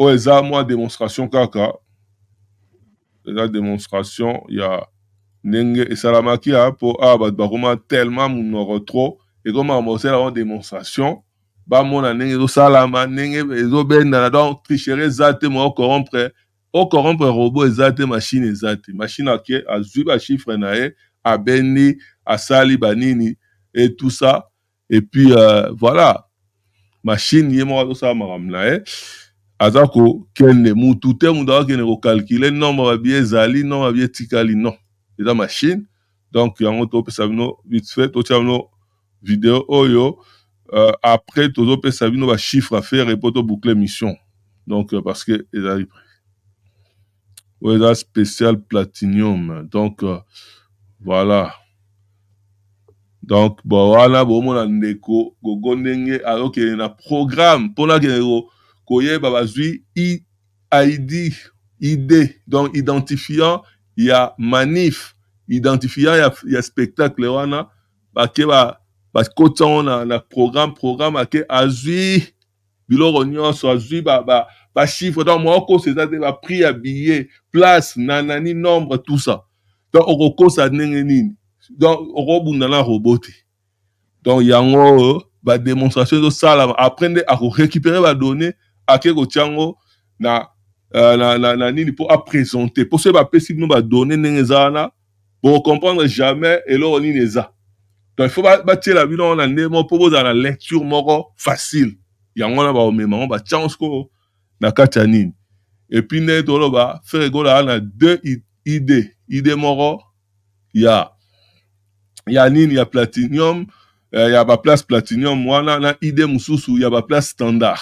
OSA, oh, moi, démonstration Kaka. La démonstration, il y a Nenge et Salamaki, pour Abad ah, Baruma, bah, tellement mon aura Et comme on la démonstration, bah, mon Nenge, do Salama, Nenge, do Ben, Nanadon, tricherer, Zate, moi, corrompre, au corrompre robot, Zate, machine, Zate. Machine à qui, à Zuba, chiffre, nae, à Benni, à Sali, Banini, et tout ça. Et puis, euh, voilà. Machine, yé, moi, do ça, maram, aza tout temps te mutu akokende kokalkule nombre zali non nombre abie etikali non la machine donc yango topesa savino vite fait to bino vidéo oyo euh, après tozopesa va chiffre à faire et mpo boucler mission donc euh, parce que ezali oyo eza spécial platinium donc euh, voilà donc bo bon mon ndeko gogo ndenge azokende na programme pour la ko koyeba bazwi id id donc identifiant ya manif identifiant ya, ya spectacle wana bake bakota ba, na, na programme programme ake azwi biloko nyonso azwi bachiffre ba, ba donc mokosa eza te baprix ya billet place nanani nombre tout ça donc okokosa ndenge nini donc okobunda na robo te donc yango bademonstration ezosalama apre nde akorécupere badonnées ake kotia yango na, uh, na, na, na nini mpo apresente mpo soki bapesi bino badone ndenge eza wana bokocomprendre jamais eloko nini eza donc il faut batiela bino yango na nde moko mpo bozala na lecture moko facile yango wana baomema yango batia yango sikoyo na kati ya nini epuis nde toloba frere ekolaa na deux ide ide moko ya ya nini ya platinium euh, ya baplace platinium wana na ide mosusu ya baplace standard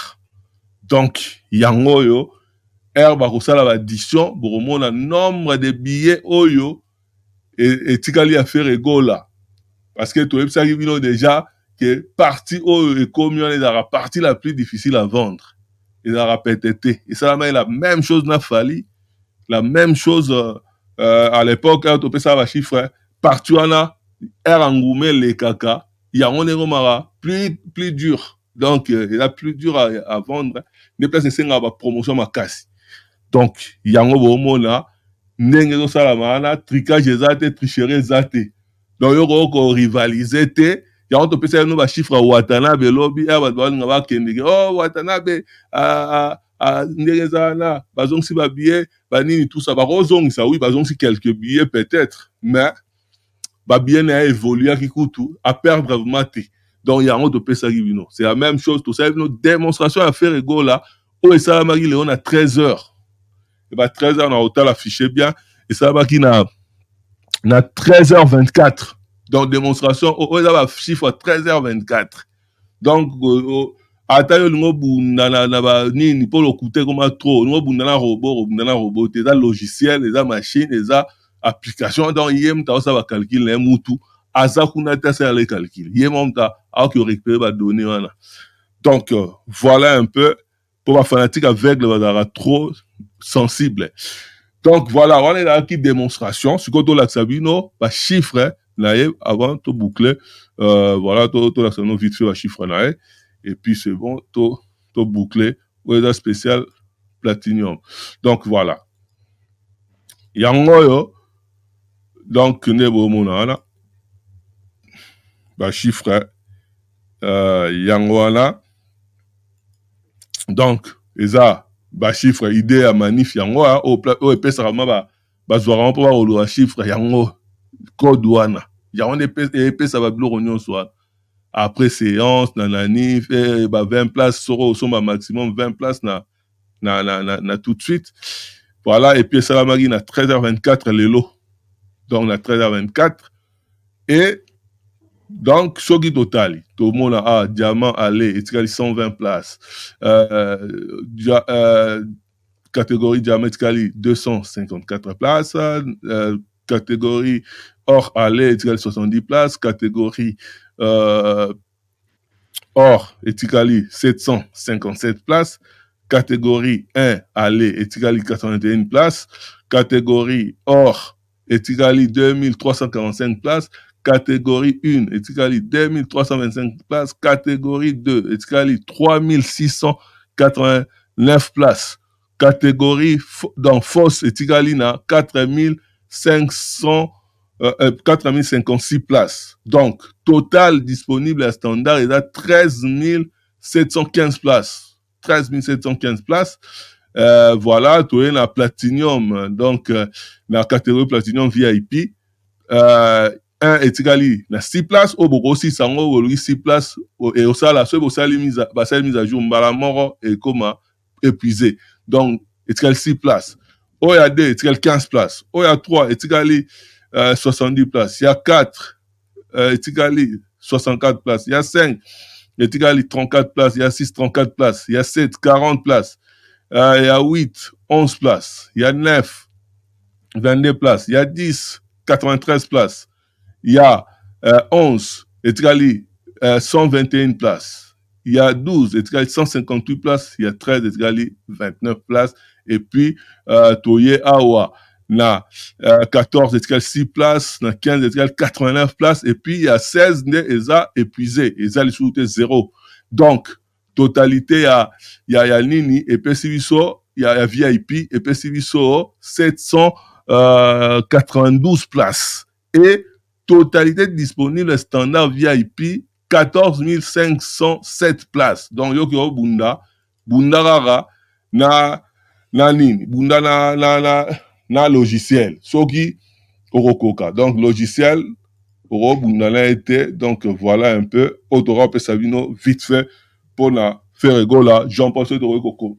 donc yango oyo r bakosala baddition bokomona nombre de billet oyo e, etikali et, affaire egola parce que toyebisaki bino déjà ke parti oyo ekomi wana ezalaka parti la plus difficile à vendre ezalaka pete te esalama ye la même chose na fali la même chose euh, euh, à l'époque r topesaka bachiffre parti wana r anguma elekaka yango ndenge omaka plus, plus dur donc eza euh, plus dur à, à vendre nde place esengaka bapromotion makasi donc yango boomona ndenge ezosalama wana tricage eza te tricherie eza te donc yo koyo korivalize te yango topesa bino bachiffre ya watanabe elobi ya bato balinga bakendeke o oh, watanabe ndenge eza wana bazongisi babillet banini tusa bakozongisa wi bazongisi quelque billet peut-être mais babillet na ye évoluaki kutu aperdre vraiment te donc yango topesaki bino c'est la même chose tosali bino démonstration ya faire egola oyo esalamaki leo na 13 heures eba 13 heures na kotala fiche bien esalamaki na na 13 heures 24 donc démonstration oyo eza bachiffre 13 heures 24 donc ata yo olingo bunda na banini mpo lokute ekoma trop olingo bunda na robot obunda na robot te eza logiciel eza machine eza application donc ye mutu aosala bacalcule na ye mutu aza kuna te asala le calcul ye mwa mutu aoki orécupere badonné wana donc euh, voilà un peu mpo bafanatike aveugle bazalaka trop sensible donc voilà wana ezalaki démonstration sikoyo tolakisa bino bachiffre na ye avant toboucle euh, voilà tolakisa bino vite fait bachiffre na ye et puis c'est bon toboucle to oyo eza spécial platinium donc voilà yango oyo donc nde bomona wana chiffre euh, yangoana donc eza chiffre idée à manif yango oyo hein, epesaka ma bazwaka on pourra bakoloba chiffre yango code ouana. yango va e epesa on nyonso soit. Hein. après séance nanani, nani ba 20 places soko osomba maximum 20 places na, na, na, na, tout de suite voilà et puis ça marine à 13h24 lelo donc na 13h24 et donc qui totali monde a diamant allé, etikali 120 euh, euh, places. euh, catégorie diamant 254 places. catégorie or allé, 70 places. catégorie euh, or etikali 757 places. catégorie 1 allé, et 81 places. catégorie or Etigali, 2345 places, catégorie 1. Etigali, 2325 places, catégorie 2. Etigali, 3689 places. Catégorie dans Fosse n'a 4500 euh, 4056 euh, places. Donc, total disponible à standard est à 13 715 places. 13 715 places euh, voilà, tu es la platinum, donc euh, la catégorie platinum VIP, euh, un y la 6 places 6 bokosisa yango olobi 6 places et osala soki basali mise à jour mbala et ekóma épuisé donc etikali 6 euh, places y a 2 euh, etikali 15 places y a 3 y euh, 70 places il y a 4 euh, a 64 places il y a 5 a 34 places il y a 6 34 places il y a 7 40 places ah, il y a 8, 11 places. Il y a 9, 22 places. Il y a 10, 93 places. Il y a 11, euh, 121 euh, places. Il y a 12, 158 places. Il y a 13, 29 places. Et puis, euh, Toye Awa, 14, 6 places. Na 15, 89 places. Et puis, il y a 16, Eza épuisé. Eza, les zéro, Donc, totalité ya, ya, ya nini epesi biso ya, ya vip epesi biso 792 euh, places et totalité disponible standard vip 14 507 places donc yoki obunda bunda kaka na na nini bunda na, na, na, na logiciel soki okokoka donc logiciel okobunda na ye te donc voilà un peu oyo tokopesa bino vite fait mpona faire egola jean paul soki tokoki